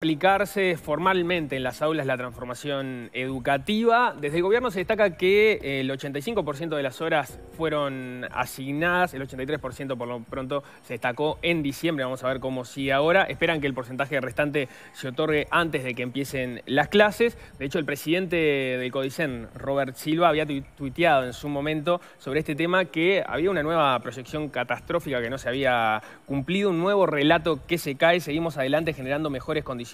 aplicarse formalmente en las aulas la transformación educativa. Desde el gobierno se destaca que eh, el 85% de las horas fueron asignadas, el 83% por lo pronto se destacó en diciembre, vamos a ver cómo sigue ahora. Esperan que el porcentaje restante se otorgue antes de que empiecen las clases. De hecho, el presidente del Codicen, Robert Silva, había tuiteado en su momento sobre este tema que había una nueva proyección catastrófica que no se había cumplido, un nuevo relato que se cae, seguimos adelante generando mejores condiciones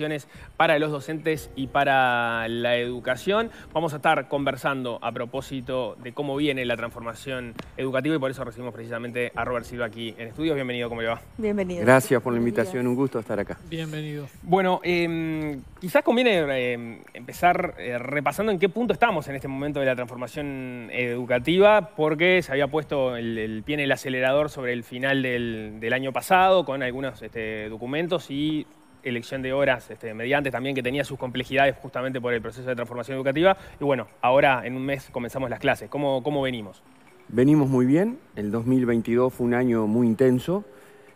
para los docentes y para la educación. Vamos a estar conversando a propósito de cómo viene la transformación educativa y por eso recibimos precisamente a Robert Silva aquí en estudios. Bienvenido, ¿cómo le va? Bienvenido. Gracias por la invitación, un gusto estar acá. Bienvenido. Bueno, em, quizás conviene em, empezar eh, repasando en qué punto estamos en este momento de la transformación educativa, porque se había puesto el, pie en el acelerador sobre el final del, año pasado con algunos este, documentos y elección de horas este, mediante también que tenía sus complejidades justamente por el proceso de transformación educativa. Y bueno, ahora en un mes comenzamos las clases. ¿Cómo, cómo venimos? Venimos muy bien. El 2022 fue un año muy intenso.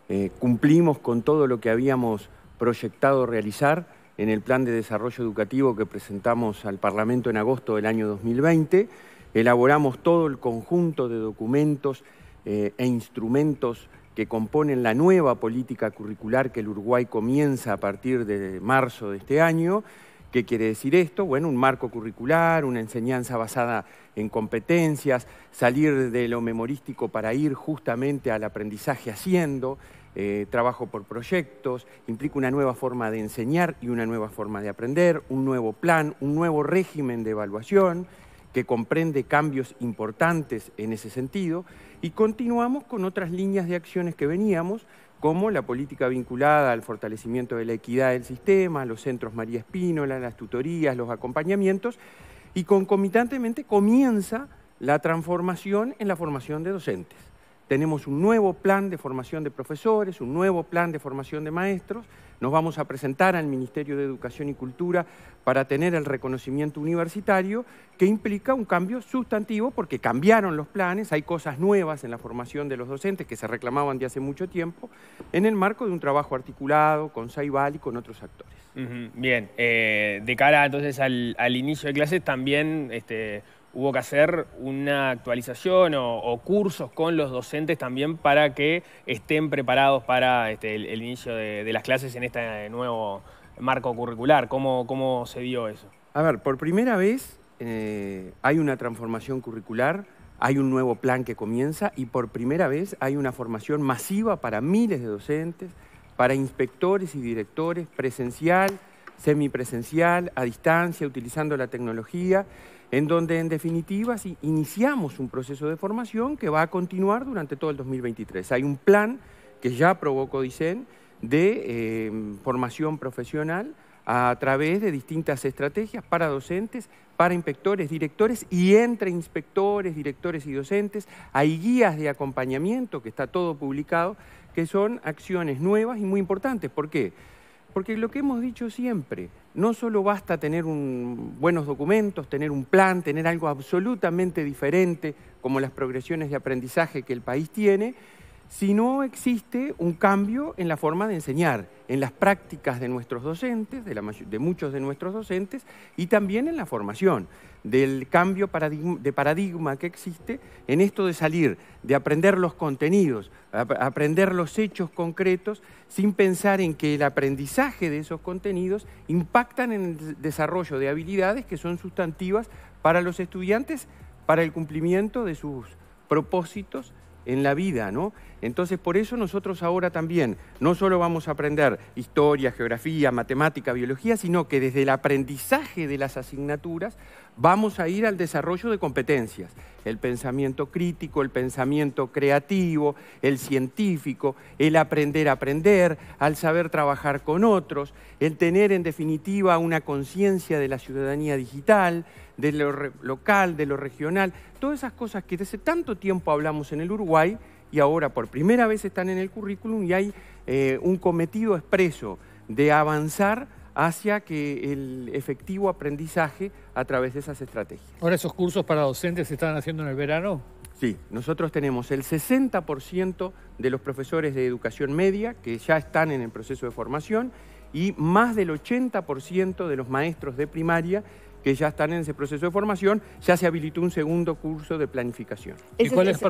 Eh, cumplimos con todo lo que habíamos proyectado realizar en el plan de desarrollo educativo que presentamos al Parlamento en agosto del año 2020. Elaboramos todo el conjunto de documentos eh, e instrumentos que componen la nueva política curricular que el Uruguay comienza a partir de marzo de este año. ¿Qué quiere decir esto? Bueno, un marco curricular, una enseñanza basada en competencias, salir de lo memorístico para ir justamente al aprendizaje haciendo, eh, trabajo por proyectos, implica una nueva forma de enseñar y una nueva forma de aprender, un nuevo plan, un nuevo régimen de evaluación que comprende cambios importantes en ese sentido y continuamos con otras líneas de acciones que veníamos, como la política vinculada al fortalecimiento de la equidad del sistema, los centros María Espínola, las tutorías, los acompañamientos, y concomitantemente comienza la transformación en la formación de docentes tenemos un nuevo plan de formación de profesores, un nuevo plan de formación de maestros. Nos vamos a presentar al Ministerio de Educación y Cultura para tener el reconocimiento universitario, que implica un cambio sustantivo porque cambiaron los planes, hay cosas nuevas en la formación de los docentes que se reclamaban de hace mucho tiempo, en el marco de un trabajo articulado con Saibal y con otros actores. Bien, eh, de cara entonces al, inicio de clases también... Este hubo que hacer una actualización o, cursos con los docentes también para que estén preparados para este, el, inicio de, las clases en este nuevo marco curricular. ¿Cómo, se dio eso? A ver, por primera vez eh, hay una transformación curricular, hay un nuevo plan que comienza y por primera vez hay una formación masiva para miles de docentes, para inspectores y directores, presencial, semipresencial, a distancia, utilizando la tecnología en donde en definitiva iniciamos un proceso de formación que va a continuar durante todo el 2023. Hay un plan que ya provocó, dicen, de eh, formación profesional a través de distintas estrategias para docentes, para inspectores, directores y entre inspectores, directores y docentes. Hay guías de acompañamiento, que está todo publicado, que son acciones nuevas y muy importantes. ¿Por qué? Porque lo que hemos dicho siempre, no solo basta tener buenos documentos, tener un plan, tener algo absolutamente diferente como las progresiones de aprendizaje que el país tiene, si no existe un cambio en la forma de enseñar, en las prácticas de nuestros docentes, de, muchos de nuestros docentes, y también en la formación, del cambio de paradigma que existe en esto de salir, de aprender los contenidos, aprender los hechos concretos, sin pensar en que el aprendizaje de esos contenidos impactan en el desarrollo de habilidades que son sustantivas para los estudiantes, para el cumplimiento de sus propósitos en la vida, ¿no? Entonces, por eso nosotros ahora también no solo vamos a aprender historia, geografía, matemática, biología, sino que desde el aprendizaje de las asignaturas vamos a ir al desarrollo de competencias. El pensamiento crítico, el pensamiento creativo, el científico, el aprender a aprender, al saber trabajar con otros, el tener en definitiva una conciencia de la ciudadanía digital, de lo local, de lo regional, todas esas cosas que desde tanto tiempo hablamos en el Uruguay y ahora por primera vez están en el currículum y hay eh, un cometido expreso de avanzar hacia que el efectivo aprendizaje a través de esas estrategias. Ahora, ¿esos cursos para docentes se están haciendo en el verano? Sí, nosotros tenemos el 60% de los profesores de educación media que ya están en el proceso de formación y más del 80% de los maestros de primaria que ya están en ese proceso de formación, ya se habilitó un segundo curso de planificación. ¿Y cuál es,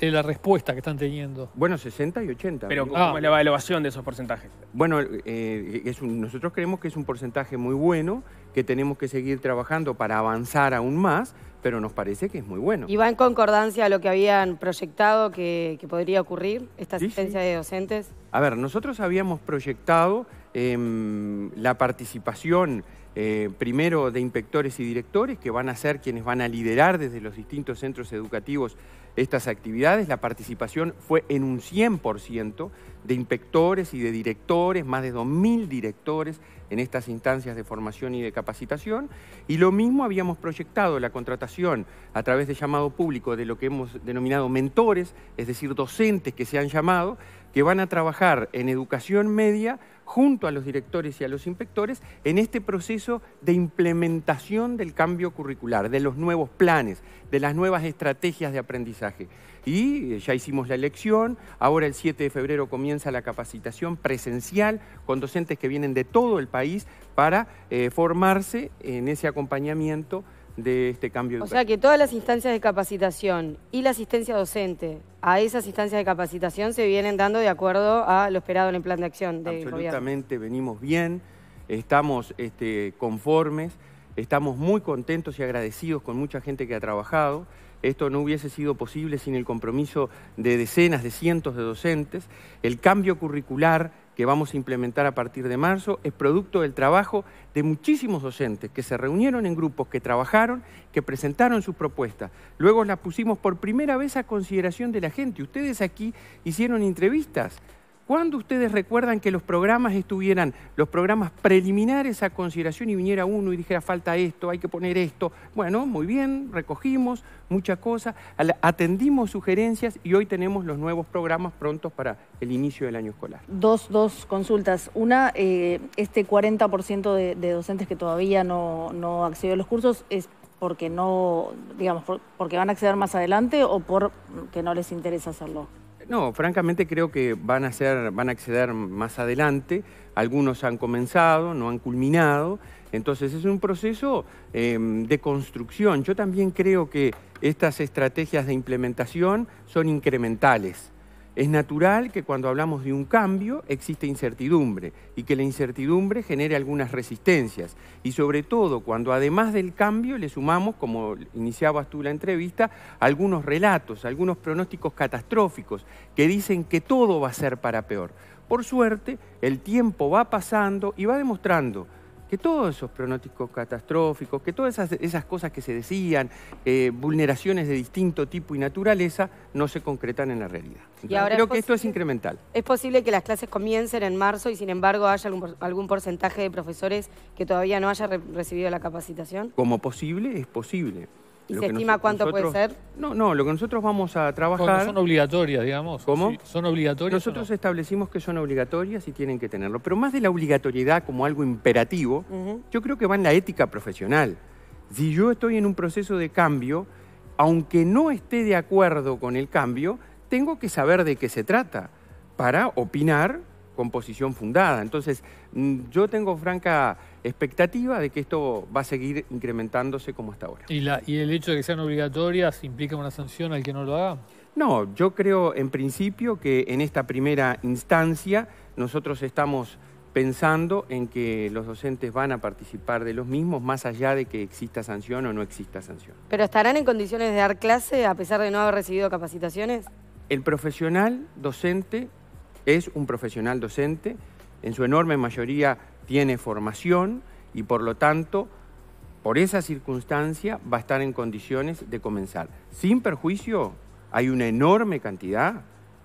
eh, la respuesta que están teniendo? Bueno, 60 y 80. Pero ¿cómo ah. es la evaluación de esos porcentajes? Bueno, eh, nosotros creemos que es un porcentaje muy bueno, que tenemos que seguir trabajando para avanzar aún más, pero nos parece que es muy bueno. ¿Y va en concordancia a lo que habían proyectado que, podría ocurrir, esta asistencia de docentes? A ver, nosotros habíamos proyectado em, la participación eh, primero de inspectores y directores, que van a ser quienes van a liderar desde los distintos centros educativos estas actividades. La participación fue en un 100% de inspectores y de directores, más de 2.000 directores en estas instancias de formación y de capacitación. Y lo mismo habíamos proyectado la contratación a través de llamado público de lo que hemos denominado mentores, es decir, docentes que se han llamado, que van a trabajar en educación media junto a los directores y a los inspectores en este proceso de implementación del cambio curricular, de los nuevos planes, de las nuevas estrategias de aprendizaje. Y eh, ya hicimos la elección, ahora el 7 de febrero comienza la capacitación presencial con docentes que vienen de todo el país para eh, formarse en ese acompañamiento de este cambio. O sea que todas las instancias de capacitación y la asistencia docente a esas instancias de capacitación se vienen dando de acuerdo a lo esperado en el plan de acción del Absolutamente, gobierno. Absolutamente, venimos bien, estamos este, conformes, estamos muy contentos y agradecidos con mucha gente que ha trabajado. Esto no hubiese sido posible sin el compromiso de decenas, de cientos de docentes. El cambio curricular que vamos a implementar a partir de marzo es producto del trabajo de muchísimos docentes que se reunieron en grupos, que trabajaron, que presentaron sus propuestas. Luego las pusimos por primera vez a consideración de la gente. Ustedes aquí hicieron entrevistas ¿Cuándo ustedes recuerdan que los programas estuvieran, los programas preliminares a consideración y viniera uno y dijera falta esto, hay que poner esto? Bueno, muy bien, recogimos muchas cosas, atendimos sugerencias y hoy tenemos los nuevos programas prontos para el inicio del año escolar. Dos, consultas. Una, eh, este 40% de, docentes que todavía no, no accedió a los cursos es porque no, digamos, porque van a acceder más adelante o porque no les interesa hacerlo. No, francamente creo que van a, ser, van a acceder más adelante. Algunos han comenzado, no han culminado. Entonces es un proceso em, de construcción. Yo también creo que estas estrategias de implementación son incrementales. Es natural que cuando hablamos de un cambio existe incertidumbre y que la incertidumbre genere algunas resistencias y sobre todo cuando además del cambio le sumamos, como iniciabas tú la entrevista, algunos relatos, algunos pronósticos catastróficos que dicen que todo va a ser para peor. Por suerte, el tiempo va pasando y va demostrando que todos esos pronósticos catastróficos, que todas esas, cosas que se decían, eh, vulneraciones de distinto tipo y naturaleza, no se concretan en la realidad. creo que esto es incremental. Es posible que las clases comiencen en marzo y sin embargo haya algún, porcentaje de profesores que todavía no haya recibido la capacitación. Como posible, es posible. ¿Y se estima cuánto puede ser? No, no, lo que nosotros vamos a trabajar... son obligatorias, digamos. ¿Cómo? son obligatorias. Nosotros establecimos que son obligatorias y tienen que tenerlo. Pero más de la obligatoriedad como algo imperativo, yo creo que va en la ética profesional. Si yo estoy en un proceso de cambio, aunque no esté de acuerdo con el cambio, tengo que saber de qué se trata para opinar con posición fundada. Entonces, mm, yo tengo franca expectativa de que esto va a seguir incrementándose como hasta ahora. ¿Y, y el hecho de que sean obligatorias implica una sanción al que no lo haga? No, yo creo en principio que en esta primera instancia nosotros estamos pensando en que los docentes van a participar de los mismos, más allá de que exista sanción o no exista sanción. ¿Pero estarán en condiciones de dar clase a pesar de no haber recibido capacitaciones? El profesional docente es un profesional docente, en su enorme mayoría tiene formación y por lo tanto, por esa circunstancia, va a estar en condiciones de comenzar. Sin perjuicio, hay una enorme cantidad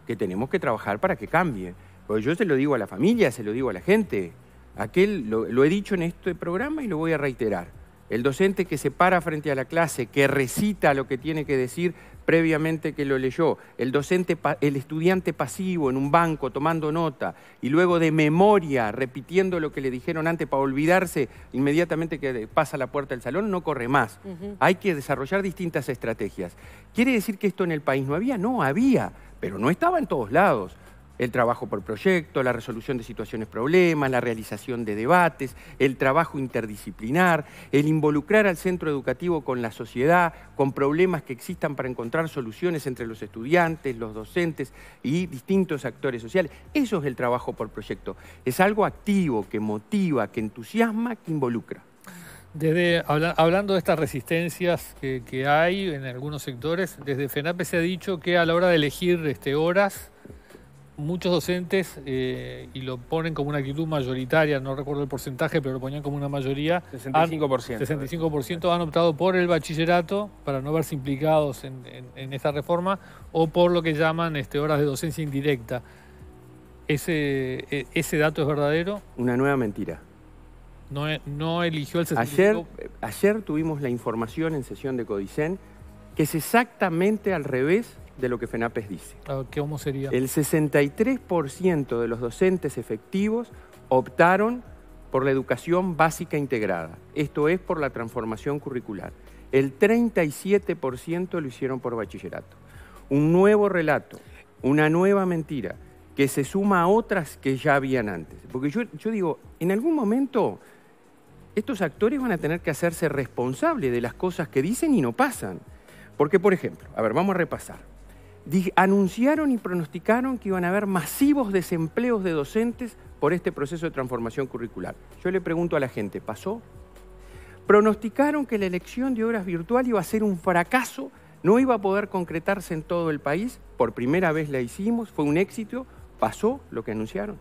que tenemos que trabajar para que cambie. Porque yo se lo digo a la familia, se lo digo a la gente. Aquel, lo he dicho en este programa y lo voy a reiterar. El docente que se para frente a la clase, que recita lo que tiene que decir previamente que lo leyó, el docente, el estudiante pasivo en un banco tomando nota y luego de memoria repitiendo lo que le dijeron antes para olvidarse inmediatamente que pasa la puerta del salón, no corre más. Hay que desarrollar distintas estrategias. ¿Quiere decir que esto en el país no había? No, había, pero no estaba en todos lados el trabajo por proyecto, la resolución de situaciones problemas, la realización de debates, el trabajo interdisciplinar, el involucrar al centro educativo con la sociedad, con problemas que existan para encontrar soluciones entre los estudiantes, los docentes y distintos actores sociales. Eso es el trabajo por proyecto. Es algo activo, que motiva, que entusiasma, que involucra. Desde, hablando de estas resistencias que, hay en algunos sectores, desde FENAPE se ha dicho que a la hora de elegir este, horas muchos docentes, eh, y lo ponen como una actitud mayoritaria, no recuerdo el porcentaje, pero lo ponían como una mayoría. 65%. Han, 65% han optado por el bachillerato para no verse implicados en, esta reforma o por lo que llaman este, horas de docencia indirecta. E, ¿Ese, dato es verdadero? Una nueva mentira. No, e, eligió el 65%. Ayer, eh, ayer tuvimos la información en sesión de Codicen que es exactamente al revés de lo que FENAPES dice. Ah, ¿Cómo sería? El 63% de los docentes efectivos optaron por la educación básica integrada, esto es por la transformación curricular. El 37% lo hicieron por bachillerato. Un nuevo relato, una nueva mentira que se suma a otras que ya habían antes. Porque yo, yo digo, en algún momento estos actores van a tener que hacerse responsables de las cosas que dicen y no pasan. Porque, por ejemplo, a ver, vamos a repasar anunciaron y pronosticaron que iban a haber masivos desempleos de docentes por este proceso de transformación curricular. Yo le pregunto a la gente, ¿pasó? Pronosticaron que la elección de obras virtual iba a ser un fracaso, no iba a poder concretarse en todo el país, por primera vez la hicimos, fue un éxito, pasó lo que anunciaron.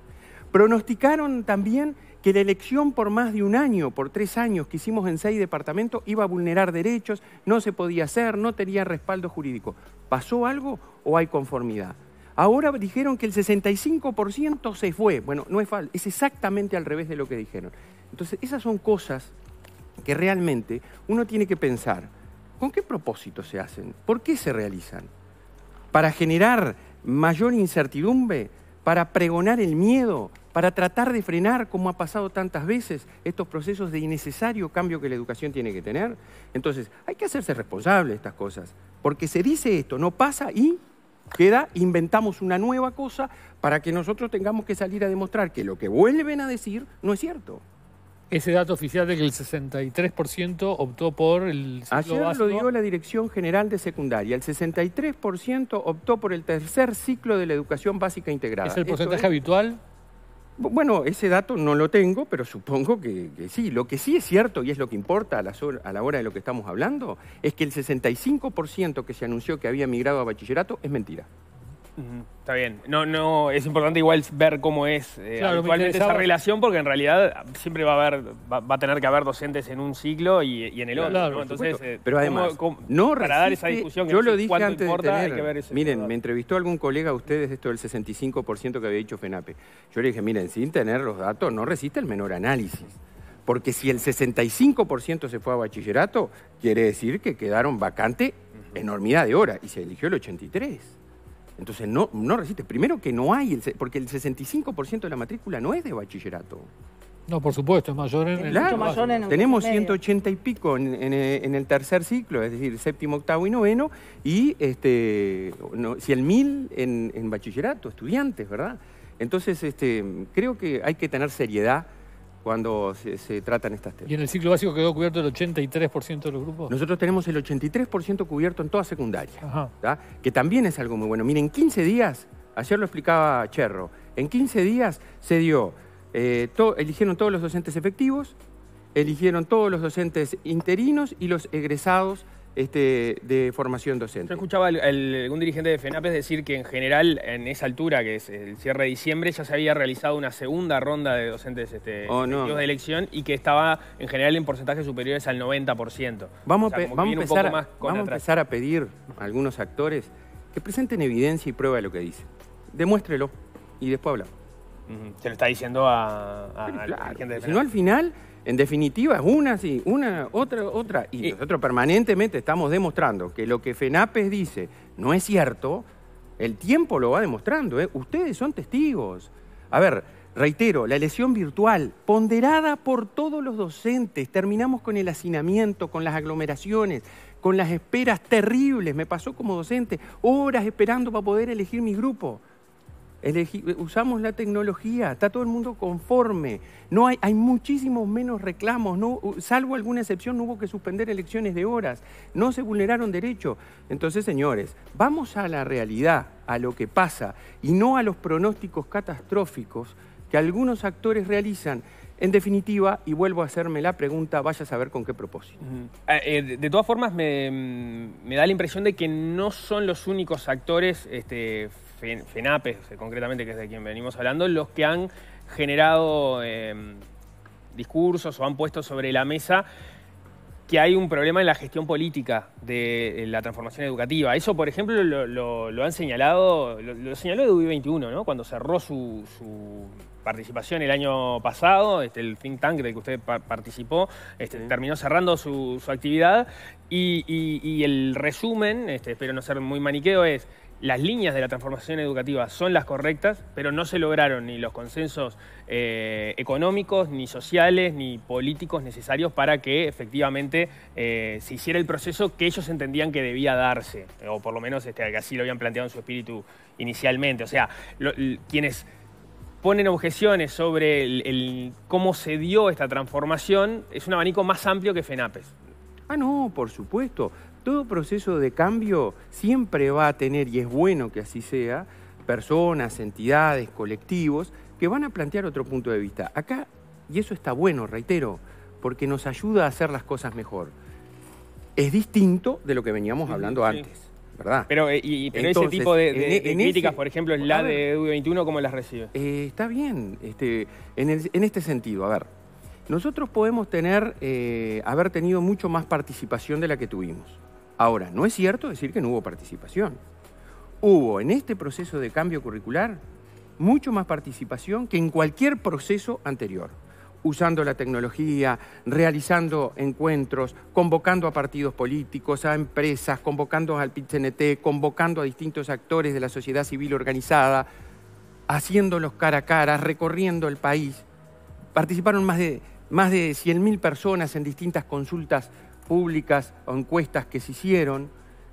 Pronosticaron también que la elección por más de un año, por tres años que hicimos en seis departamentos, iba a vulnerar derechos, no se podía hacer, no tenía respaldo jurídico. ¿Pasó algo o hay conformidad? Ahora dijeron que el 65% se fue. Bueno, no es falso, es exactamente al revés de lo que dijeron. Entonces, esas son cosas que realmente uno tiene que pensar. ¿Con qué propósito se hacen? ¿Por qué se realizan? ¿Para generar mayor incertidumbre? para pregonar el miedo, para tratar de frenar, como ha pasado tantas veces, estos procesos de innecesario cambio que la educación tiene que tener. Entonces, hay que hacerse responsable de estas cosas, porque se dice esto, no pasa y queda, inventamos una nueva cosa para que nosotros tengamos que salir a demostrar que lo que vuelven a decir no es cierto ese dato oficial de que el 63% optó por el ciclo Ayer básico. lo dio la Dirección General de Secundaria. El 63% optó por el tercer ciclo de la educación básica integrada. ¿Es el porcentaje habitual? Bueno, ese dato no lo tengo, pero supongo que, sí. Lo que sí es cierto, y es lo que importa a la hora de lo que estamos hablando, es que el 65% que se anunció que había migrado a bachillerato es mentira. Está bien. No, no, es importante igual ver cómo es eh, esa relación, porque en realidad siempre va a haber, va, a tener que haber docentes en un ciclo y, en el otro. Eh, pero además, para dar esa discusión yo lo dije antes Miren, me entrevistó algún colega a ustedes esto del 65% que había dicho FENAPE. Yo le dije, miren, sin tener los datos, no resiste el menor análisis. Porque si el 65% se fue a bachillerato, quiere decir que quedaron vacante enormidad de horas y se eligió el 83%. Entonces no, no Primero que no hay, porque el 65% de la matrícula no es de bachillerato. No, por supuesto, es mayor en el... tenemos 180 y pico en, el tercer ciclo, es decir, séptimo, octavo y noveno, y este, si el mil en, en bachillerato, estudiantes, ¿verdad? Entonces, este, creo que hay que tener seriedad cuando se, tratan estas temas. ¿Y en el ciclo básico quedó cubierto el 83% de los grupos? Nosotros tenemos el 83% cubierto en toda secundaria, que también es algo muy bueno. Miren, en 15 días, ayer lo explicaba Cherro, en 15 días se dio, eh, eligieron todos los docentes efectivos, eligieron todos los docentes interinos y los egresados este, de formación docente. Yo escuchaba algún dirigente de FENAPES decir que en general, en esa altura, que es el cierre de diciembre, ya se había realizado una segunda ronda de docentes este, oh, de elección y que estaba en general en porcentajes superiores al 90%. Vamos, a, empezar a pedir a algunos actores que presenten evidencia y prueba de lo que dicen. Demuéstrelo y después hablamos. Se lo está diciendo a, la gente de Si no, al final en definitiva, es una, sí, una, otra, otra. Y, nosotros permanentemente estamos demostrando que lo que FENAPES dice no es cierto, el tiempo lo va demostrando. ¿eh? Ustedes son testigos. A ver, reitero, la elección virtual, ponderada por todos los docentes, terminamos con el hacinamiento, con las aglomeraciones, con las esperas terribles. Me pasó como docente, horas esperando para poder elegir mi grupo usamos la tecnología, está todo el mundo conforme, no hay, hay muchísimos menos reclamos, no, salvo alguna excepción, no hubo que suspender elecciones de horas, no se vulneraron derechos. Entonces, señores, vamos a la realidad, a lo que pasa, y no a los pronósticos catastróficos que algunos actores realizan. En definitiva, y vuelvo a hacerme la pregunta, vaya a saber con qué propósito. Ah, eh, de todas formas, mm, me, da la impresión de que no son los únicos actores este, FENAPES, eh, concretamente, que es de quien venimos hablando, los que han generado em, discursos o han puesto sobre la mesa que hay un problema en la gestión política de la transformación educativa. Eso, por ejemplo, lo, han señalado, lo, señaló ub 21, ¿no? cuando cerró su, participación el año pasado, este, el think tank del que usted participó, este, terminó cerrando su, actividad y, el resumen, este, espero no ser muy maniqueo, es las líneas de la transformación educativa son las correctas, pero no se lograron ni los consensos eh, económicos, ni sociales, ni políticos necesarios para que efectivamente eh, se hiciera el proceso que ellos entendían que debía darse, o por lo menos este, que así lo habían planteado en su espíritu inicialmente. O sea, quienes ponen objeciones sobre cómo se dio esta transformación es un abanico más amplio que FENAPES. Ah, no, por supuesto. Todo proceso de cambio siempre va a tener, y es bueno que así sea, personas, entidades, colectivos, que van a plantear otro punto de vista. Acá, y eso está bueno, reitero, porque nos ayuda a hacer las cosas mejor. Es distinto de lo que veníamos hablando antes, ¿verdad? Pero, eh, y, ese tipo de, e, críticas, por ejemplo, en la de u 21 ¿cómo las recibe? Eh, está bien, este, en, este sentido, a ver, nosotros podemos tener, eh, haber tenido mucho más participación de la que tuvimos. Ahora, no es cierto decir que no hubo participación. Hubo en este proceso de cambio curricular mucho más participación que en cualquier proceso anterior usando la tecnología, realizando encuentros, convocando a partidos políticos, a empresas, convocando al PITCNT, convocando a distintos actores de la sociedad civil organizada, haciéndolos cara a cara, recorriendo el país. Participaron más de, más de 100.000 personas en distintas consultas públicas o encuestas que se hicieron.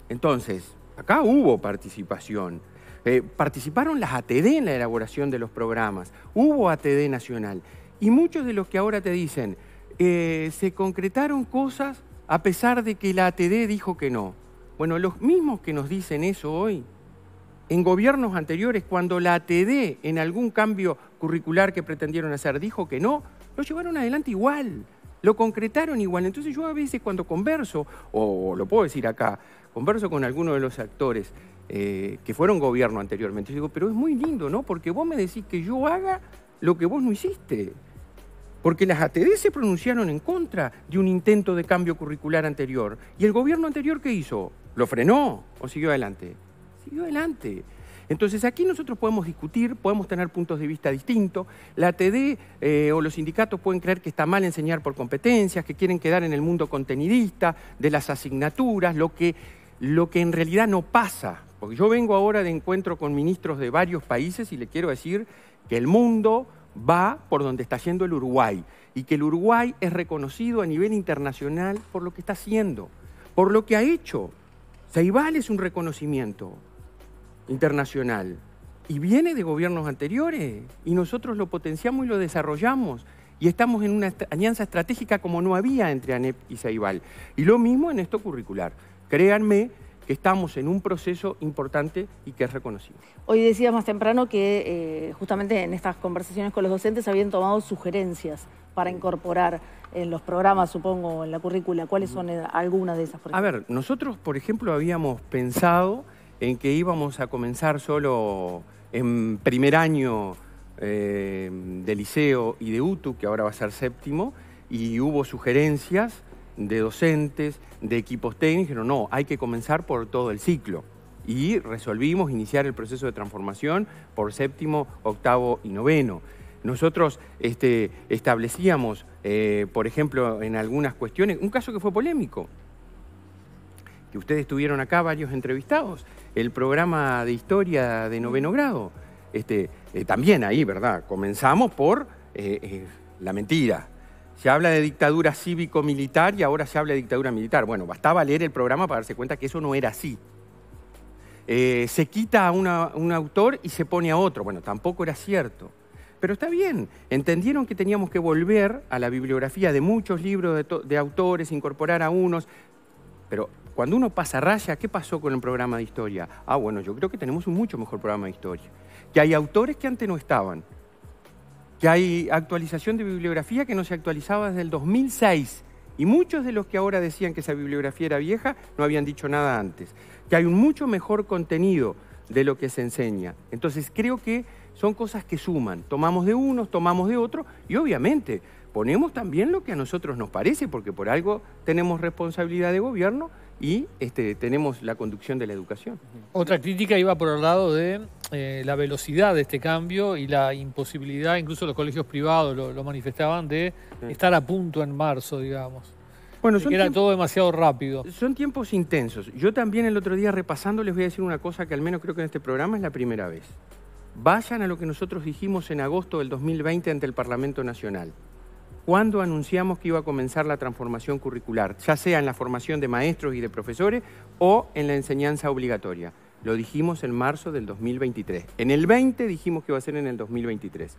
Entonces, acá hubo participación. Eh, participaron las ATD en la elaboración de los programas. Hubo ATD nacional. Y muchos de los que ahora te dicen, eh, se concretaron cosas a pesar de que la ATD dijo que no. Bueno, los mismos que nos dicen eso hoy, en gobiernos anteriores, cuando la ATD en algún cambio curricular que pretendieron hacer dijo que no, lo llevaron adelante igual. Lo concretaron igual. Entonces yo a veces cuando converso, o lo puedo decir acá, converso con algunos de los actores eh, que fueron gobierno anteriormente, yo digo, pero es muy lindo, ¿no? Porque vos me decís que yo haga lo que vos no hiciste. Porque las ATD se pronunciaron en contra de un intento de cambio curricular anterior. ¿Y el gobierno anterior qué hizo? ¿Lo frenó o siguió adelante? Siguió adelante. Entonces aquí nosotros podemos discutir, podemos tener puntos de vista distintos. La TD eh, o los sindicatos pueden creer que está mal enseñar por competencias, que quieren quedar en el mundo contenidista, de las asignaturas, lo que, lo que en realidad no pasa. Porque yo vengo ahora de encuentro con ministros de varios países y le quiero decir que el mundo va por donde está yendo el Uruguay y que el Uruguay es reconocido a nivel internacional por lo que está haciendo, por lo que ha hecho. Ceibal es un reconocimiento, internacional y viene de gobiernos anteriores y nosotros lo potenciamos y lo desarrollamos y estamos en una alianza estratégica como no había entre ANEP y Saibal Y lo mismo en esto curricular. Créanme que estamos en un proceso importante y que es reconocido. Hoy decía más temprano que eh, justamente en estas conversaciones con los docentes habían tomado sugerencias para incorporar en los programas, supongo, en la currícula. ¿Cuáles son eh, algunas de esas? A ver, nosotros, por ejemplo, habíamos pensado en que íbamos a comenzar solo en primer año eh, de liceo y de UTU, que ahora va a ser séptimo, y hubo sugerencias de docentes, de equipos técnicos, no, hay que comenzar por todo el ciclo. Y resolvimos iniciar el proceso de transformación por séptimo, octavo y noveno. Nosotros este, establecíamos, eh, por ejemplo, en algunas cuestiones, un caso que fue polémico, que ustedes tuvieron acá varios entrevistados, el programa de historia de noveno grado. Este, eh, también ahí, ¿verdad? Comenzamos por eh, eh, la mentira. Se habla de dictadura cívico-militar y ahora se habla de dictadura militar. Bueno, bastaba leer el programa para darse cuenta que eso no era así. se quita a un autor y se pone a otro. Bueno, tampoco era cierto. Pero está bien, entendieron que teníamos que volver a la bibliografía de muchos libros de, de, autores, incorporar a unos, pero cuando uno pasa raya, ¿qué pasó con el programa de historia? Ah, bueno, yo creo que tenemos un mucho mejor programa de historia. Que hay autores que antes no estaban. Que hay actualización de bibliografía que no se actualizaba desde el 2006. Y muchos de los que ahora decían que esa bibliografía era vieja no habían dicho nada antes. Que hay un mucho mejor contenido de lo que se enseña. Entonces creo que son cosas que suman. Tomamos de unos, tomamos de otros y obviamente ponemos también lo que a nosotros nos parece, porque por algo tenemos responsabilidad de gobierno y este, tenemos la conducción de la educación. Otra crítica iba por el lado de eh, la velocidad de este cambio y la imposibilidad, incluso los colegios privados lo, manifestaban, de estar a punto en marzo, digamos. Bueno, era todo demasiado rápido. Son tiempos intensos. Yo también el otro día repasando les voy a decir una cosa que al menos creo que en este programa es la primera vez. Vayan a lo que nosotros dijimos en agosto del 2020 ante el Parlamento Nacional cuando anunciamos que iba a comenzar la transformación curricular, ya sea en la formación de maestros y de profesores o en la enseñanza obligatoria. Lo dijimos en marzo del 2023. En el 20 dijimos que iba a ser en el 2023.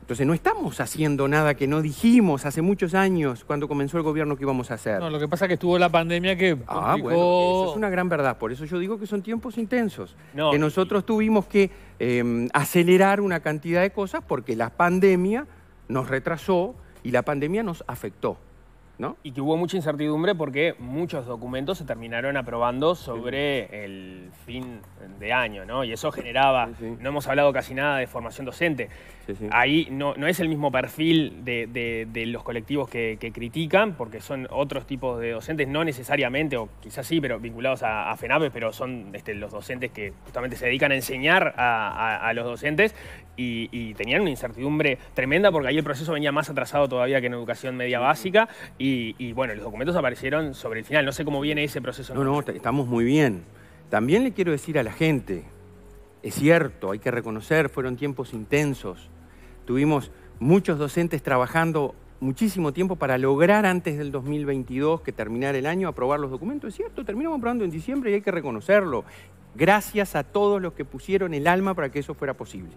Entonces no estamos haciendo nada que no dijimos hace muchos años cuando comenzó el gobierno que íbamos a hacer. No, lo que pasa es que estuvo la pandemia que Ah, bueno, eso es una gran verdad. Por eso yo digo que son tiempos intensos. que nosotros tuvimos que em, acelerar una cantidad de cosas porque la pandemia nos retrasó, y la pandemia nos afectó. Y que hubo mucha incertidumbre porque muchos documentos se terminaron aprobando sobre el fin de año, ¿no? Y eso generaba, no hemos hablado casi nada de formación docente. Ahí no, no, es el mismo perfil de, los colectivos que, critican, porque son otros tipos de docentes, no necesariamente, o quizás sí, pero vinculados a, FENAPES, pero son este, los docentes que justamente se dedican a enseñar a, los docentes y, tenían una incertidumbre tremenda porque ahí el proceso venía más atrasado todavía que en educación media básica. Y, bueno, los documentos aparecieron sobre el final. No sé cómo viene ese proceso. No, no, estamos muy bien. También le quiero decir a la gente, es cierto, hay que reconocer, fueron tiempos intensos. Tuvimos muchos docentes trabajando muchísimo tiempo para lograr antes del 2022 que terminara el año aprobar los documentos. Es cierto, terminamos aprobando en diciembre y hay que reconocerlo. Gracias a todos los que pusieron el alma para que eso fuera posible.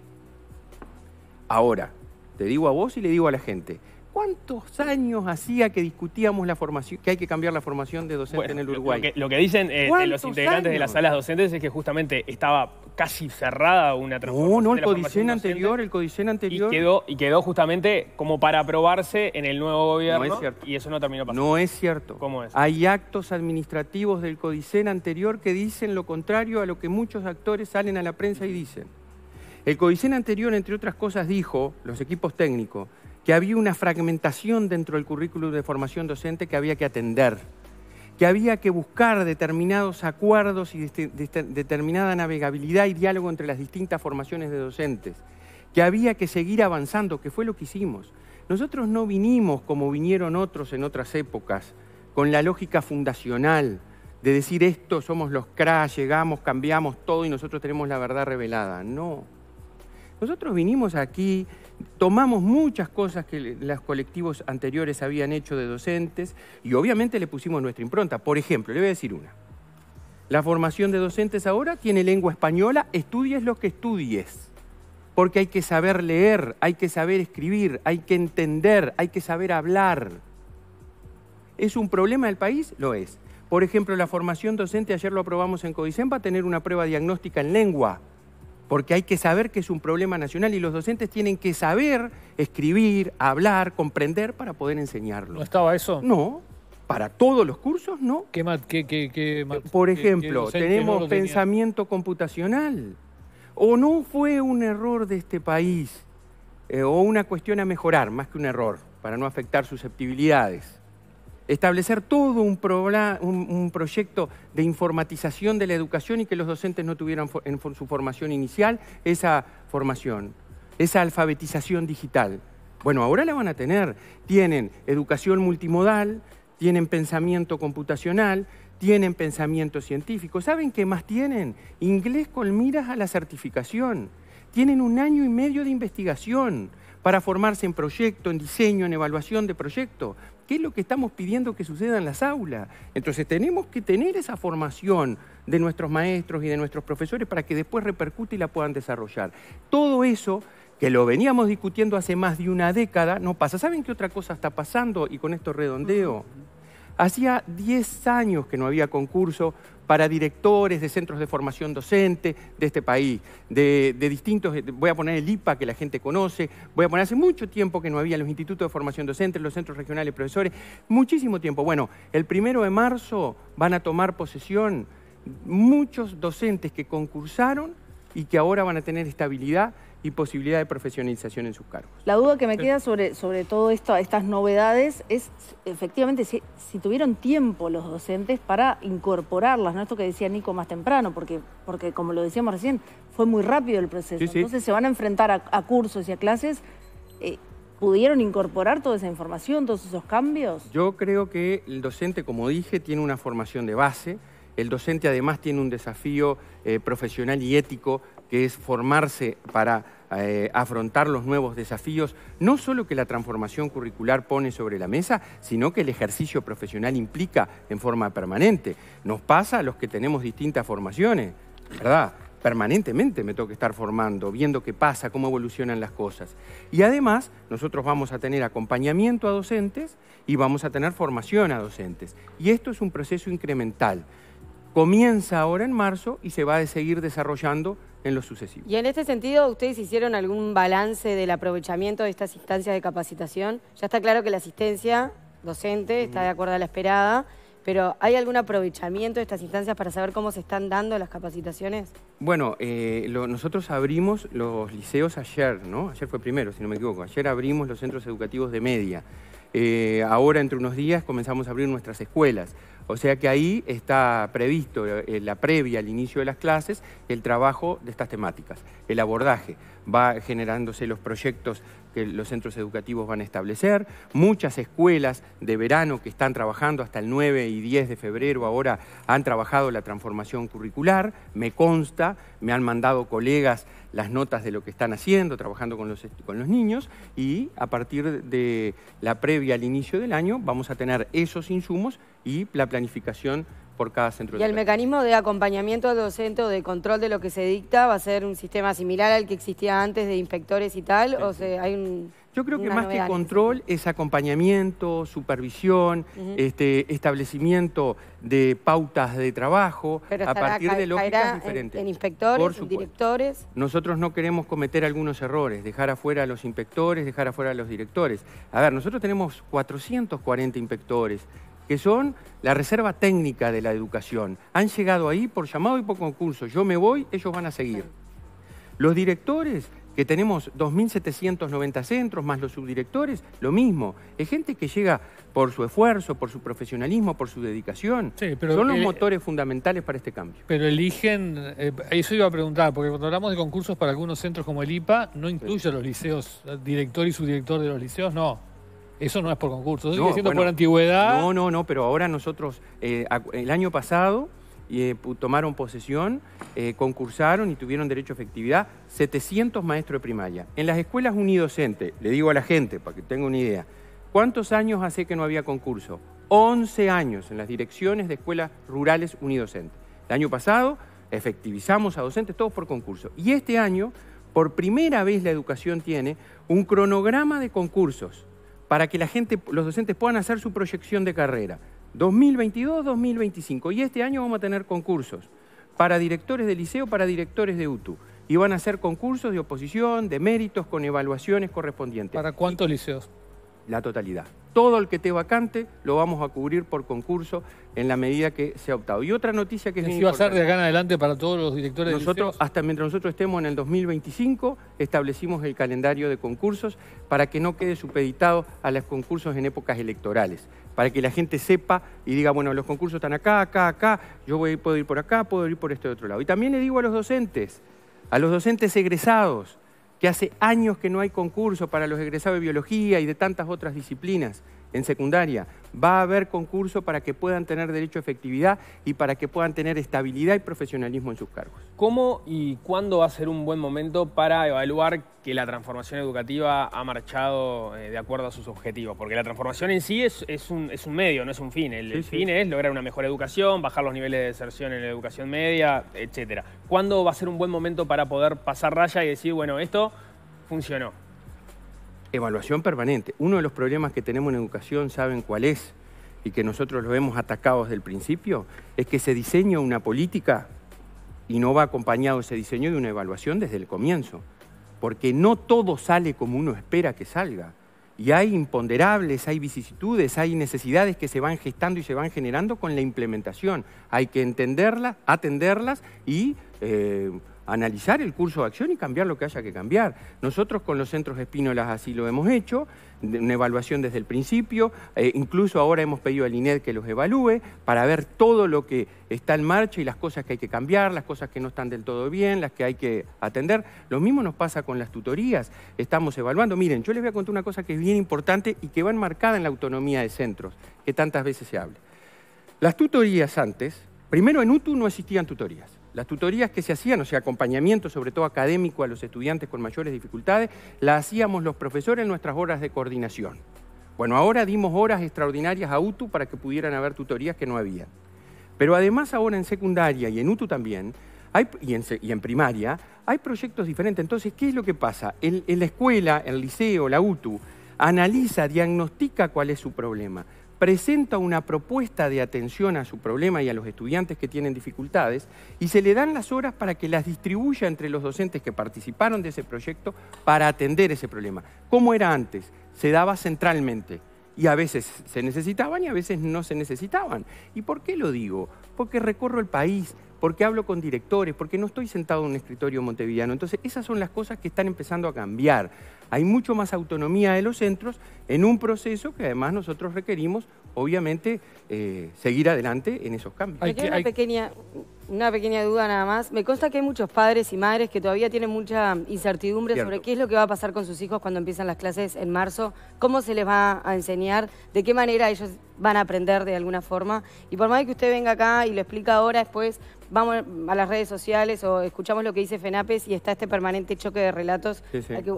Ahora, te digo a vos y le digo a la gente, ¿Cuántos años hacía que discutíamos la formación, que hay que cambiar la formación de docente en el Uruguay? Lo que, dicen eh, los integrantes de las salas docentes es que justamente estaba casi cerrada una transformación. No, no, el codicen anterior, el anterior. Y quedó, y quedó justamente como para aprobarse en el nuevo gobierno. No es cierto. Y eso no terminó pasando. No es cierto. ¿Cómo es? Hay actos administrativos del codicen anterior que dicen lo contrario a lo que muchos actores salen a la prensa y dicen. El codicen anterior, entre otras cosas, dijo, los equipos técnicos, que había una fragmentación dentro del currículum de formación docente que había que atender, que había que buscar determinados acuerdos y determinada navegabilidad y diálogo entre las distintas formaciones de docentes, que había que seguir avanzando, que fue lo que hicimos. Nosotros no vinimos como vinieron otros en otras épocas, con la lógica fundacional de decir esto somos los CRA, llegamos, cambiamos todo y nosotros tenemos la verdad revelada. No. Nosotros vinimos aquí, tomamos muchas cosas que los colectivos anteriores habían hecho de docentes y obviamente le pusimos nuestra impronta. Por ejemplo, le voy a decir una. La formación de docentes ahora tiene lengua española, estudies lo que estudies, porque hay que saber leer, hay que saber escribir, hay que entender, hay que saber hablar. ¿Es un problema del país? Lo es. Por ejemplo, la formación docente, ayer lo aprobamos en Codicen, va a tener una prueba diagnóstica en lengua porque hay que saber que es un problema nacional y los docentes tienen que saber escribir, hablar, comprender para poder enseñarlo. ¿No estaba eso? No. Para todos los cursos, no. ¿Qué, Por ejemplo, tenemos pensamiento computacional. ¿O no fue un error de este país? Eh, o una cuestión a mejorar, más que un error, para no afectar susceptibilidades establecer todo un, proyecto de informatización de la educación y que los docentes no tuvieran en su formación inicial esa formación, esa alfabetización digital. Bueno, ahora la van a tener. Tienen educación multimodal, tienen pensamiento computacional, tienen pensamiento científico. ¿Saben qué más tienen? Inglés con miras a la certificación. Tienen un año y medio de investigación para formarse en proyecto, en diseño, en evaluación de proyecto, ¿Qué es lo que estamos pidiendo que suceda en las aulas? Entonces tenemos que tener esa formación de nuestros maestros y de nuestros profesores para que después repercute y la puedan desarrollar. Todo eso que lo veníamos discutiendo hace más de una década, no pasa. ¿Saben qué otra cosa está pasando? Y con esto redondeo. Hacía 10 años que no había concurso para directores de centros de formación docente de este país, de, distintos, voy a poner el IPA que la gente conoce, voy a poner hace mucho tiempo que no había los institutos de formación docente, los centros regionales de profesores, muchísimo tiempo. Bueno, el primero de marzo van a tomar posesión muchos docentes que concursaron y que ahora van a tener estabilidad y posibilidad de profesionalización en sus cargos. La duda que me queda sobre, sobre todo esto, estas novedades es efectivamente si, tuvieron tiempo los docentes para incorporarlas, ¿no? Esto que decía Nico más temprano, porque, porque como lo decíamos recién, fue muy rápido el proceso. Entonces se van a enfrentar a, cursos y a clases. Eh, ¿Pudieron incorporar toda esa información, todos esos cambios? Yo creo que el docente, como dije, tiene una formación de base. El docente además tiene un desafío eh, profesional y ético que es formarse para eh, afrontar los nuevos desafíos, no solo que la transformación curricular pone sobre la mesa, sino que el ejercicio profesional implica en forma permanente. Nos pasa a los que tenemos distintas formaciones, ¿verdad? Permanentemente me tengo que estar formando, viendo qué pasa, cómo evolucionan las cosas. Y además, nosotros vamos a tener acompañamiento a docentes y vamos a tener formación a docentes. Y esto es un proceso incremental comienza ahora en marzo y se va a seguir desarrollando en lo Y en este sentido, ¿ustedes hicieron algún balance del aprovechamiento de estas instancias de capacitación? Ya está claro que la asistencia docente está de acuerdo a la esperada, pero ¿hay algún aprovechamiento de estas instancias para saber cómo se están dando las capacitaciones? Bueno, eh, nosotros abrimos los liceos ayer, ¿no? Ayer fue primero, si no me equivoco. Ayer abrimos los centros educativos de media. Eh, ahora, entre unos días, comenzamos a abrir nuestras escuelas. O sea que ahí está previsto eh, la previa al inicio de las clases el trabajo de estas temáticas, el abordaje. Va generándose los proyectos que los centros educativos van a establecer, muchas escuelas de verano que están trabajando hasta el 9 y 10 de febrero ahora han trabajado la transformación curricular, me consta, me han mandado colegas las notas de lo que están haciendo, trabajando con los, con los niños y a partir de la previa al inicio del año vamos a tener esos insumos y la planificación cada centro. Y el mecanismo de acompañamiento al docente o de control de lo que se dicta va a ser un sistema similar al que existía antes de inspectores y tal, o hay Yo creo que más que control es acompañamiento, supervisión, este, establecimiento de pautas de trabajo a partir de lógicas diferentes. En, en inspectores, en directores. Nosotros no queremos cometer algunos errores, dejar afuera a los inspectores, dejar afuera a los directores. A ver, nosotros tenemos 440 inspectores, que son la reserva técnica de la educación. Han llegado ahí por llamado y por concurso. Yo me voy, ellos van a seguir. Los directores, que tenemos 2.790 centros más los subdirectores, lo mismo. Es gente que llega por su esfuerzo, por su profesionalismo, por su dedicación. pero Son los motores fundamentales para este cambio. Pero eligen, eh, eso iba a preguntar, porque cuando hablamos de concursos para algunos centros como el IPA, no incluye a los liceos, director y subdirector de los liceos, no. Eso no es por concurso, sigue por antigüedad. No, no, no, pero ahora nosotros, eh, el año pasado eh, tomaron posesión, eh, concursaron y tuvieron derecho a efectividad 700 maestros de primaria. En las escuelas unidocentes, le digo a la gente para que tenga una idea, ¿cuántos años hace que no había concurso? 11 años en las direcciones de escuelas rurales unidocentes. El año pasado efectivizamos a docentes todos por concurso. Y este año, por primera vez la educación tiene un cronograma de concursos para que la gente, los docentes puedan hacer su proyección de carrera. 2022-2025. Y este año vamos a tener concursos para directores de liceo, para directores de UTU. Y van a ser concursos de oposición, de méritos, con evaluaciones correspondientes. ¿Para cuántos liceos? la totalidad. Todo el que esté vacante lo vamos a cubrir por concurso en la medida que se ha optado. Y otra noticia que es importante. si va a ser de acá en adelante para todos los directores nosotros, de Hasta mientras nosotros estemos en el 2025, establecimos el calendario de concursos para que no quede supeditado a los concursos en épocas electorales. Para que la gente sepa y diga, bueno, los concursos están acá, acá, acá, yo puedo ir por acá, puedo ir por este otro lado. Y también le digo a los docentes, a los docentes egresados, que hace años que no hay concurso para los egresados de biología y de tantas otras disciplinas en secundaria. Va a haber concurso para que puedan tener derecho a efectividad y para que puedan tener estabilidad y profesionalismo en sus cargos. ¿Cómo y cuándo va a ser un buen momento para evaluar que la transformación educativa ha marchado eh, de acuerdo a sus objetivos? Porque la transformación en sí es, un, medio, no es un fin. El, fin es lograr una mejor educación, bajar los niveles de deserción en la educación media, etc. ¿Cuándo va a ser un buen momento para poder pasar raya y decir, bueno, esto funcionó? evaluación permanente. Uno de los problemas que tenemos en educación, ¿saben cuál es? Y que nosotros lo hemos atacado desde el principio, es que se diseña una política y no va acompañado ese diseño de una evaluación desde el comienzo. Porque no todo sale como uno espera que salga. Y hay imponderables, hay vicisitudes, hay necesidades que se van gestando y se van generando con la implementación. Hay que entenderlas, atenderlas y... Eh, analizar el curso de acción y cambiar lo que haya que cambiar. Nosotros con los centros espínolas así lo hemos hecho, una evaluación desde el principio, eh, incluso ahora hemos pedido al INED que los evalúe para ver todo lo que está en marcha y las cosas que hay que cambiar, las cosas que no están del todo bien, las que hay que atender. Lo mismo nos pasa con las tutorías, estamos evaluando. Miren, yo les voy a contar una cosa que es bien importante y que va enmarcada en la autonomía de centros, que tantas veces se habla. Las tutorías antes, primero en UTU no existían tutorías. Las tutorías que se hacían, o sea, acompañamiento sobre todo académico a los estudiantes con mayores dificultades, las hacíamos los profesores en nuestras horas de coordinación. Bueno, ahora dimos horas extraordinarias a UTU para que pudieran haber tutorías que no había. Pero además ahora en secundaria y en UTU también, y, en, primaria, hay proyectos diferentes. Entonces, ¿qué es lo que pasa? en la escuela, el liceo, la UTU, analiza, diagnostica cuál es su problema presenta una propuesta de atención a su problema y a los estudiantes que tienen dificultades y se le dan las horas para que las distribuya entre los docentes que participaron de ese proyecto para atender ese problema. ¿Cómo era antes? Se daba centralmente y a veces se necesitaban y a veces no se necesitaban. ¿Y por qué lo digo? Porque recorro el país, porque hablo con directores, porque no estoy sentado en un escritorio montevillano? Entonces, esas son las cosas que están empezando a cambiar. Hay mucho más autonomía de los centros en un proceso que además nosotros requerimos, obviamente, eh, seguir adelante en esos cambios. Hay Una, pequeña, duda nada más. Me consta que hay muchos padres y madres que todavía tienen mucha incertidumbre sobre qué es lo que va a pasar con sus hijos cuando empiezan las clases en marzo, cómo se les va a enseñar, de qué manera ellos van a aprender de alguna forma. Y por más que usted venga acá y lo explique ahora, después vamos a las redes sociales o escuchamos lo que dice FENAPES y está este permanente choque de relatos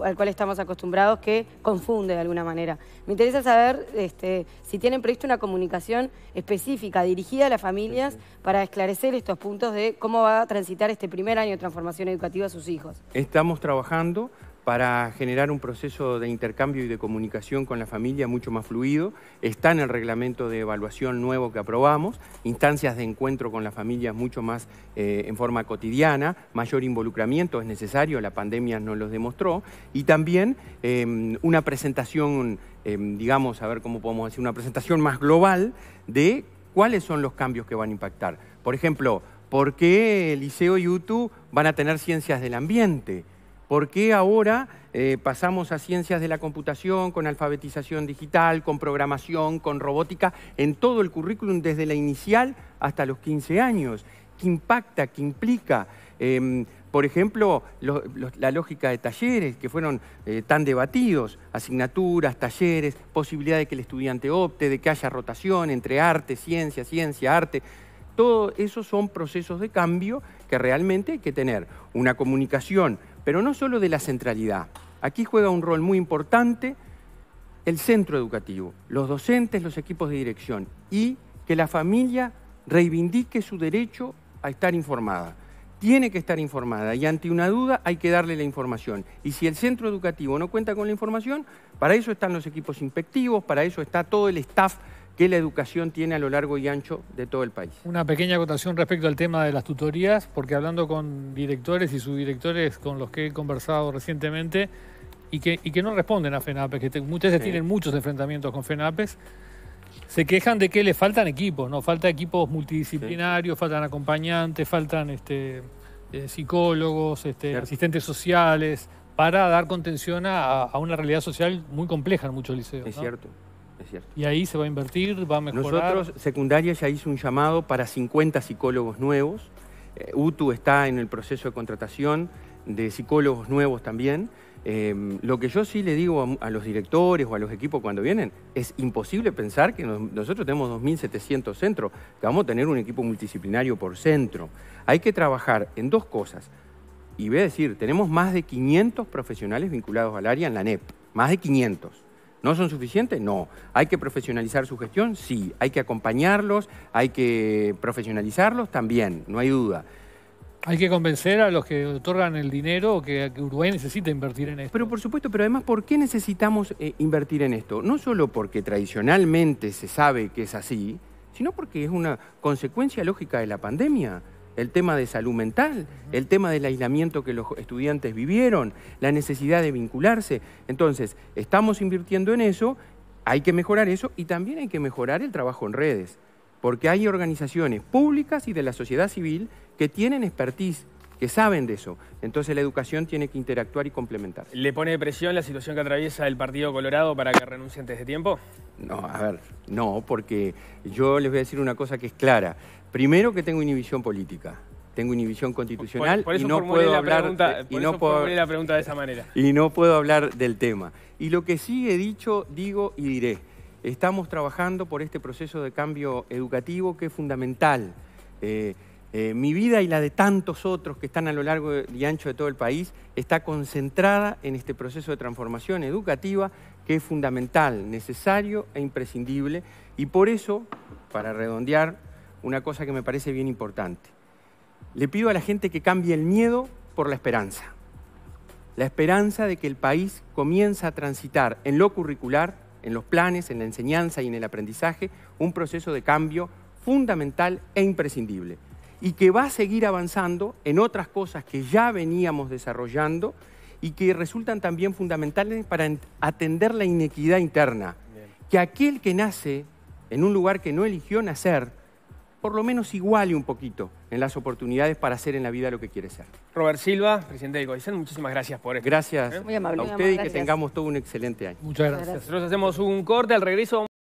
Al, cual estamos acostumbrados que confunde de alguna manera. Me interesa saber este, si tienen previsto una comunicación específica dirigida a las familias para esclarecer estos puntos de cómo va a transitar este primer año de transformación educativa a sus hijos. Estamos trabajando para generar un proceso de intercambio y de comunicación con la familia mucho más fluido. Está en el reglamento de evaluación nuevo que aprobamos, instancias de encuentro con la familia mucho más eh, en forma cotidiana, mayor involucramiento es necesario, la pandemia nos lo demostró, y también em, una presentación, em, digamos, a ver cómo podemos decir, una presentación más global de cuáles son los cambios que van a impactar. Por ejemplo, ¿por qué el Liceo y UTU van a tener ciencias del ambiente? ¿Por qué ahora eh, pasamos a ciencias de la computación, con alfabetización digital, con programación, con robótica, en todo el currículum desde la inicial hasta los 15 años? ¿Qué impacta, qué implica? Em, por ejemplo, la lógica de talleres que fueron eh, tan debatidos, asignaturas, talleres, posibilidad de que el estudiante opte, de que haya rotación entre arte, ciencia, ciencia, arte. Todo eso son procesos de cambio que realmente hay que tener una comunicación pero no solo de la centralidad. Aquí juega un rol muy importante el centro educativo, los docentes, los equipos de dirección y que la familia reivindique su derecho a estar informada. Tiene que estar informada y ante una duda hay que darle la información. Y si el centro educativo no cuenta con la información, para eso están los equipos inspectivos, para eso está todo el staff que la educación tiene a lo largo y ancho de todo el país. Una pequeña acotación respecto al tema de las tutorías, porque hablando con directores y subdirectores con los que he conversado recientemente y que, y que no responden a FENAPES, que muchas veces tienen muchos enfrentamientos con FENAPES, se quejan de que le faltan equipos, ¿no? Falta equipos multidisciplinarios, faltan acompañantes, faltan este, eh, psicólogos, este, asistentes sociales, para dar contención a, una realidad social muy compleja en muchos liceos. Es cierto. Y ahí se va a invertir, va a mejorar. Nosotros, secundaria ya hizo un llamado para 50 psicólogos nuevos. UTU eh, está en el proceso de contratación de psicólogos nuevos también. Em, lo que yo sí le digo a, los directores o a los equipos cuando vienen, es imposible pensar que nosotros tenemos 2.700 centros, que vamos a tener un equipo multidisciplinario por centro. Hay que trabajar en dos cosas. Y voy a decir, tenemos más de 500 profesionales vinculados al área en la NEP, más de 500. ¿No son suficientes? No. ¿Hay que profesionalizar su gestión? Sí. ¿Hay que acompañarlos? ¿Hay que profesionalizarlos? También, no hay duda. Hay que convencer a los que otorgan el dinero que, Uruguay necesita invertir en esto. Pero por supuesto, pero además, ¿por qué necesitamos eh, invertir en esto? No solo porque tradicionalmente se sabe que es así, sino porque es una consecuencia lógica de la pandemia el tema de salud mental, el tema del aislamiento que los estudiantes vivieron, la necesidad de vincularse. Entonces, estamos invirtiendo en eso, hay que mejorar eso y también hay que mejorar el trabajo en redes, porque hay organizaciones públicas y de la sociedad civil que tienen expertise que saben de eso. Entonces la educación tiene que interactuar y complementar. ¿Le pone presión la situación que atraviesa el Partido Colorado para que renuncie antes de tiempo? No, a ver, no, porque yo les voy a decir una cosa que es clara. Primero que tengo inhibición política, tengo inhibición constitucional y no puedo hablar y no la pregunta de esa manera. Y no puedo hablar del tema. Y lo que sí he dicho, digo y diré. Estamos trabajando por este proceso de cambio educativo que es fundamental. Eh, eh, mi vida y la de tantos otros que están a lo largo y ancho de todo el país está concentrada en este proceso de transformación educativa que es fundamental, necesario e imprescindible. Y por eso, para redondear, una cosa que me parece bien importante. Le pido a la gente que cambie el miedo por la esperanza. La esperanza de que el país comienza a transitar en lo curricular, en los planes, en la enseñanza y en el aprendizaje, un proceso de cambio fundamental e imprescindible. Y que va a seguir avanzando en otras cosas que ya veníamos desarrollando y que resultan también fundamentales para atender la inequidad interna. Que aquel que nace en un lugar que no eligió nacer por lo menos iguale un poquito en las oportunidades para hacer en la vida lo que quiere ser. Robert Silva, presidente de COICEN, muchísimas gracias por esto. Gracias a usted y que tengamos todo un excelente año. Muchas gracias. gracias. hacemos un corte al regreso.